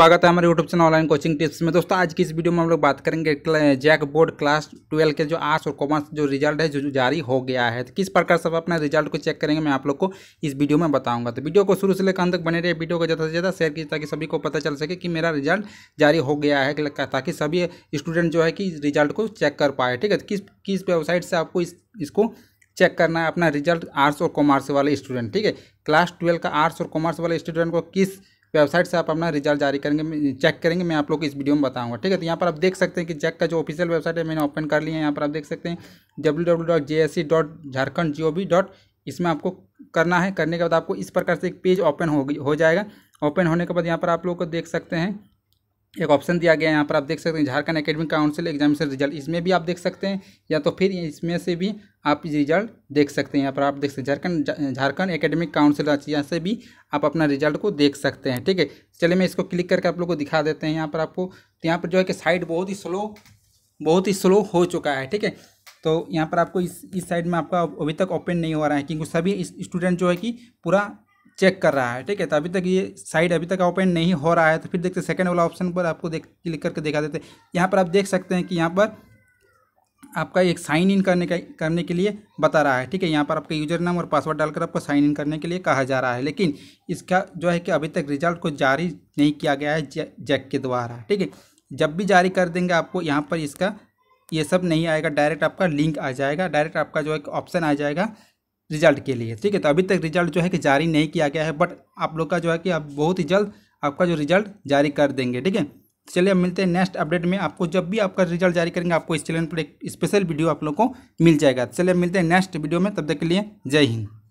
स्वागत है हमारे YouTube channel online coaching tips में दोस्तों आज की इस वीडियो में हम लोग बात करेंगे जैक बोर्ड क्लास ट्वेल्व के जो आर्ट्स और कॉमर्स जो रिजल्ट है जो जारी हो गया है तो किस प्रकार से आप अपना रिजल्ट को चेक करेंगे मैं आप लोग को इस वीडियो में बताऊंगा तो वीडियो को शुरू से लेकर अंत तक बने रहे वीडियो को ज़्यादा से ज़्यादा शेयर कीजिए ताकि सभी को पता चल सके कि मेरा रिजल्ट जारी हो गया है ताकि सभी स्टूडेंट जो है कि रिजल्ट को चेक कर पाए ठीक है तो किस किस वेबसाइट से आपको इसको चेक करना है अपना रिजल्ट आर्ट्स और कॉमर्स वाले स्टूडेंट ठीक है क्लास ट्वेल्व का आर्ट्स और कॉमर्स वाले स्टूडेंट को किस वेबसाइट से आप अपना रिजल्ट जारी करेंगे चेक करेंगे मैं आप लोग को इस वीडियो में बताऊंगा ठीक है तो यहाँ पर आप देख सकते हैं कि जैक का जो ऑफिशियल वेबसाइट है मैंने ओपन कर लिया है यहाँ पर आप देख सकते हैं डब्ल्यू इसमें आपको करना है करने के बाद आपको इस प्रकार से एक पेज ओपन हो हो जाएगा ओपन होने के बाद यहाँ पर आप लोग को देख सकते हैं एक ऑप्शन दिया गया है यहाँ पर आप देख सकते हैं Jharkhand academic council examination result इसमें भी आप देख सकते हैं या तो फिर इसमें से भी आप रिजल्ट देख सकते हैं यहाँ पर आप देख सकते हैं झारखंड झारखंड एकेडमिक काउंसिल यहाँ से भी आप अपना रिजल्ट को देख सकते हैं ठीक है चलिए मैं इसको क्लिक करके आप लोग को दिखा देते हैं यहाँ पर आपको तो यहाँ पर जो है कि साइड बहुत ही स्लो बहुत ही स्लो हो चुका है ठीक है तो यहाँ पर आपको इस इस साइड में आपका अभी तक ओपन नहीं हो रहा है क्योंकि सभी स्टूडेंट जो है कि पूरा चेक कर रहा है ठीक है तो अभी तक ये साइड अभी तक ओपन नहीं हो रहा है तो फिर देखते सेकेंड वाला ऑप्शन पर आपको देख क्लिक करके दिखा देते हैं यहाँ पर आप देख सकते हैं कि यहाँ पर आपका एक साइन इन करने का करने के लिए बता रहा है ठीक है यहाँ पर आपका यूजर नाम और पासवर्ड डालकर आपको साइन इन करने के लिए कहा जा रहा है लेकिन इसका जो है कि अभी तक रिजल्ट को जारी नहीं किया गया है जैक के द्वारा ठीक है जब भी जारी कर देंगे आपको यहाँ पर इसका ये सब नहीं आएगा डायरेक्ट आपका लिंक आ जाएगा डायरेक्ट आपका जो है ऑप्शन आ जाएगा रिजल्ट के लिए ठीक है तो अभी तक रिजल्ट जो है कि जारी नहीं किया गया है बट आप लोग का जो है कि आप बहुत ही जल्द आपका जो रिजल्ट जारी कर देंगे ठीक है तो चलिए अब मिलते हैं नेक्स्ट अपडेट में आपको जब भी आपका रिजल्ट जारी करेंगे आपको इस चैनल पर एक स्पेशल वीडियो आप लोग को मिल जाएगा तो चलिए मिलते हैं नेक्स्ट वीडियो में तब तक के लिए जय हिंद